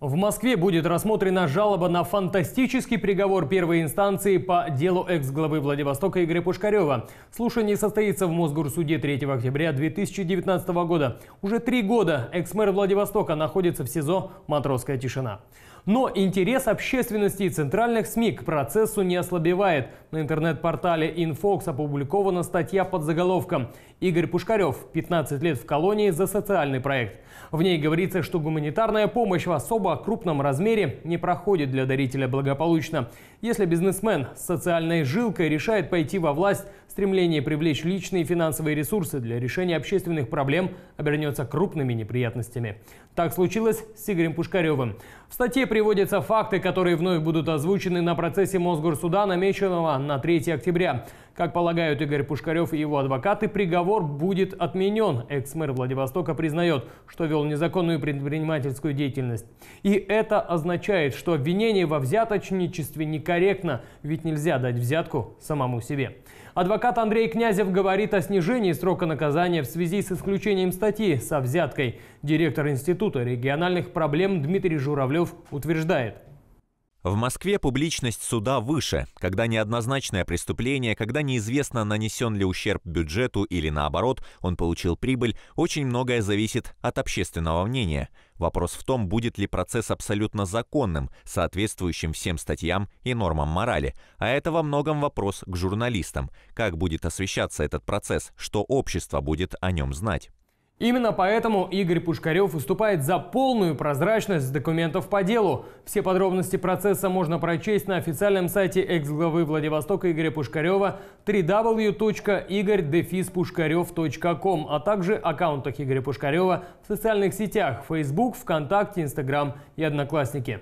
В Москве будет рассмотрена жалоба на фантастический приговор первой инстанции по делу экс-главы Владивостока Игоря Пушкарева. Слушание состоится в Мосгорсуде 3 октября 2019 года. Уже три года экс-мэр Владивостока находится в СИЗО «Матросская тишина». Но интерес общественности и центральных СМИ к процессу не ослабевает. На интернет-портале Infox опубликована статья под заголовком «Игорь Пушкарев. 15 лет в колонии за социальный проект». В ней говорится, что гуманитарная помощь в особо крупном размере не проходит для дарителя благополучно. Если бизнесмен с социальной жилкой решает пойти во власть, стремление привлечь личные финансовые ресурсы для решения общественных проблем обернется крупными неприятностями. Так случилось с Игорем Пушкаревым. В статье приводятся факты, которые вновь будут озвучены на процессе Мосгорсуда, намеченного на 3 октября. Как полагают Игорь Пушкарев и его адвокаты, приговор будет отменен. Экс-мэр Владивостока признает, что вел незаконную предпринимательскую деятельность. И это означает, что обвинение во взяточничестве некорректно, ведь нельзя дать взятку самому себе. Адвокат Андрей Князев говорит о снижении срока наказания в связи с исключением статьи со взяткой. Директор Института региональных проблем Дмитрий Журавлев утверждает, утверждает. В Москве публичность суда выше, когда неоднозначное преступление, когда неизвестно, нанесен ли ущерб бюджету или наоборот, он получил прибыль, очень многое зависит от общественного мнения. Вопрос в том, будет ли процесс абсолютно законным, соответствующим всем статьям и нормам морали. А это во многом вопрос к журналистам. Как будет освещаться этот процесс, что общество будет о нем знать. Именно поэтому Игорь Пушкарев выступает за полную прозрачность документов по делу. Все подробности процесса можно прочесть на официальном сайте экс-главы Владивостока Игоря Пушкарева www.igorь-pushkarev.com, а также аккаунтах Игоря Пушкарева в социальных сетях Facebook, ВКонтакте, Instagram и Одноклассники.